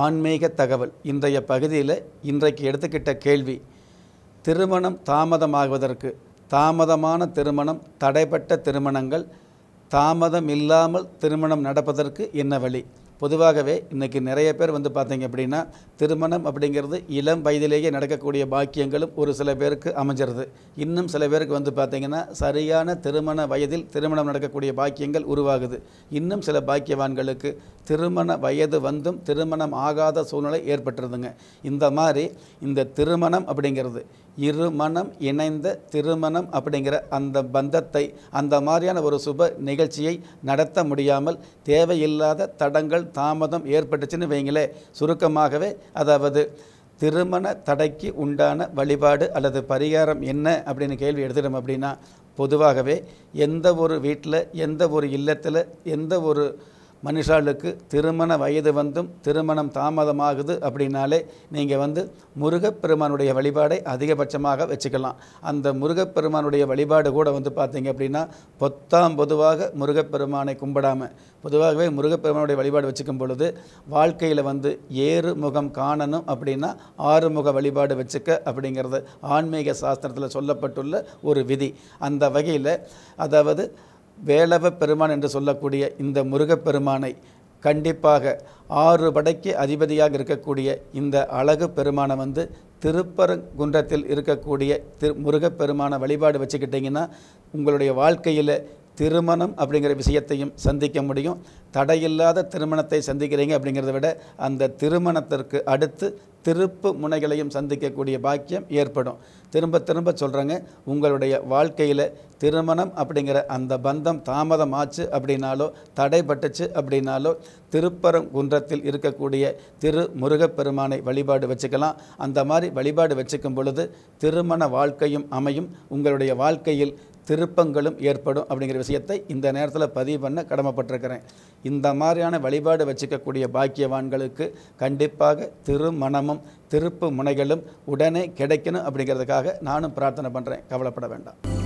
ஆன்மீக தகவல் இன்றைய பகுதியில் இன்றைக்கு எடுத்துக்கிட்ட கேள்வி திருமணம் தாமதமாகுவதற்கு தாமதமான திருமணம் தடைப்பட்ட திருமணங்கள் தாமதம் இல்லாமல் திருமணம் நடப்பதற்கு என்ன வழி பொதுவாகவே இன்றைக்கி நிறைய பேர் வந்து பார்த்தீங்க அப்படின்னா திருமணம் அப்படிங்கிறது இளம் வயதிலேயே நடக்கக்கூடிய பாக்கியங்களும் ஒரு சில பேருக்கு அமைஞ்சிருது இன்னும் சில பேருக்கு வந்து பார்த்திங்கன்னா சரியான திருமண வயதில் திருமணம் நடக்கக்கூடிய பாக்கியங்கள் உருவாகுது இன்னும் சில பாக்கியவான்களுக்கு திருமண வயது வந்தும் திருமணம் ஆகாத சூழ்நிலை ஏற்பட்டுருதுங்க இந்த மாதிரி இந்த திருமணம் அப்படிங்கிறது இருமணம் இணைந்த திருமணம் அப்படிங்கிற அந்த பந்தத்தை அந்த மாதிரியான ஒரு சுப நிகழ்ச்சியை நடத்த முடியாமல் தேவையில்லாத தடங்கள் தாமதம் ஏற்பட்டுச்சுன்னு வைங்களே சுருக்கமாகவே அதாவது திருமண தடைக்கு உண்டான வழிபாடு அல்லது பரிகாரம் என்ன அப்படின்னு கேள்வி எடுத்துடும் அப்படின்னா பொதுவாகவே எந்த ஒரு வீட்டில் எந்த ஒரு இல்லத்தில் எந்த ஒரு மனுஷாளுக்கு திருமண வயது வந்தும் திருமணம் தாமதமாகுது அப்படின்னாலே நீங்கள் வந்து முருகப்பெருமானுடைய வழிபாடை அதிகபட்சமாக வச்சுக்கலாம் அந்த முருகப்பெருமானுடைய வழிபாடு கூட வந்து பார்த்தீங்க அப்படின்னா பொத்தாம் பொதுவாக முருகப்பெருமானை கும்பிடாமல் பொதுவாகவே முருகப்பெருமானுடைய வழிபாடு வச்சுக்கும் பொழுது வாழ்க்கையில் வந்து ஏறு முகம் காணணும் அப்படின்னா ஆறுமுக வழிபாடு வச்சுக்க அப்படிங்கிறது ஆன்மீக சாஸ்திரத்தில் சொல்லப்பட்டுள்ள ஒரு விதி அந்த வகையில் அதாவது வேளவ பெருமான் என்று சொல்லக்கூடிய இந்த முருகப்பெருமானை கண்டிப்பாக ஆறு படைக்கு அதிபதியாக இருக்கக்கூடிய இந்த அழகு பெருமானை வந்து திருப்பரங்குன்றத்தில் இருக்கக்கூடிய திரு முருகப்பெருமான வழிபாடு வச்சுக்கிட்டிங்கன்னா உங்களுடைய வாழ்க்கையில் திருமணம் அப்படிங்கிற விஷயத்தையும் சந்திக்க முடியும் தடையில்லாத திருமணத்தை சந்திக்கிறீங்க அப்படிங்கிறத விட அந்த திருமணத்திற்கு அடுத்து திருப்பு முனைகளையும் சந்திக்கக்கூடிய பாக்கியம் ஏற்படும் திரும்ப திரும்ப சொல்கிறேங்க உங்களுடைய வாழ்க்கையில் திருமணம் அப்படிங்கிற அந்த பந்தம் தாமதமாச்சு அப்படின்னாலோ தடைப்பட்டுச்சு அப்படின்னாலோ திருப்பரங்குன்றத்தில் இருக்கக்கூடிய திரு முருகப்பெருமானை வழிபாடு வச்சுக்கலாம் அந்த மாதிரி வழிபாடு வச்சுக்கும் பொழுது திருமண வாழ்க்கையும் அமையும் உங்களுடைய வாழ்க்கையில் திருப்பங்களும் ஏற்படும் அப்படிங்கிற விஷயத்தை இந்த நேரத்தில் பதிவு பண்ண கடமைப்பட்டிருக்கிறேன் இந்த மாதிரியான வழிபாடு வச்சுக்கக்கூடிய பாக்கியவான்களுக்கு கண்டிப்பாக திருமணமும் திருப்பு முனைகளும் உடனே கிடைக்கணும் அப்படிங்கிறதுக்காக நானும் பிரார்த்தனை பண்ணுறேன் கவலைப்பட வேண்டாம்